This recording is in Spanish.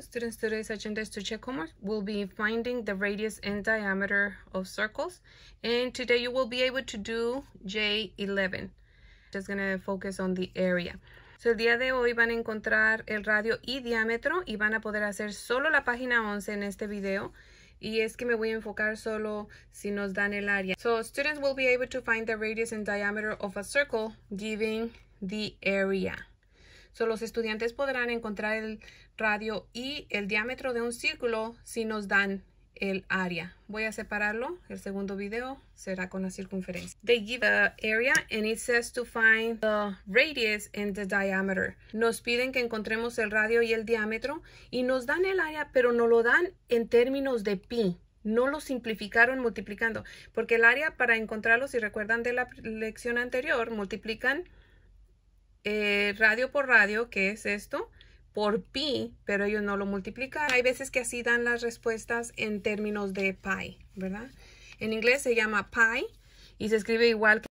students today's agenda is to check homework. We'll be finding the radius and diameter of circles. And today you will be able to do J11. Just gonna focus on the area. So el día de hoy van a encontrar el radio y diámetro y van a poder hacer solo la página 11 en este video. Y es que me voy a enfocar solo si nos dan el área. So students will be able to find the radius and diameter of a circle giving the area. los estudiantes podrán encontrar el radio y el diámetro de un círculo si nos dan el área. Voy a separarlo. El segundo video será con la circunferencia. They give the area and it says to find the radius and the diameter. Nos piden que encontremos el radio y el diámetro y nos dan el área, pero no lo dan en términos de pi. No lo simplificaron multiplicando, porque el área para encontrarlo, si recuerdan de la lección anterior, multiplican eh, radio por radio, que es esto, por pi, pero ellos no lo multiplican. Hay veces que así dan las respuestas en términos de pi, ¿verdad? En inglés se llama pi y se escribe igual que